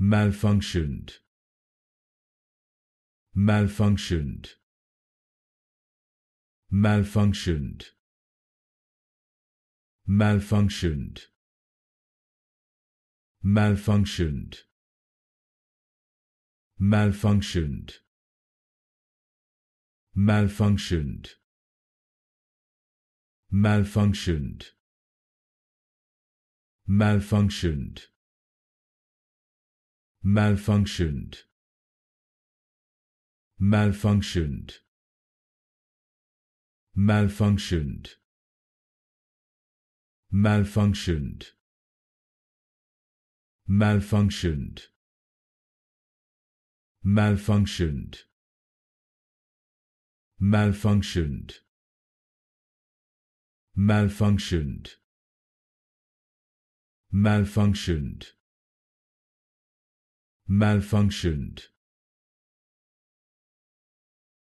malfunctioned malfunctioned malfunctioned malfunctioned malfunctioned malfunctioned malfunctioned malfunctioned malfunctioned malfunctioned malfunctioned malfunctioned malfunctioned malfunctioned malfunctioned malfunctioned malfunctioned malfunctioned malfunctioned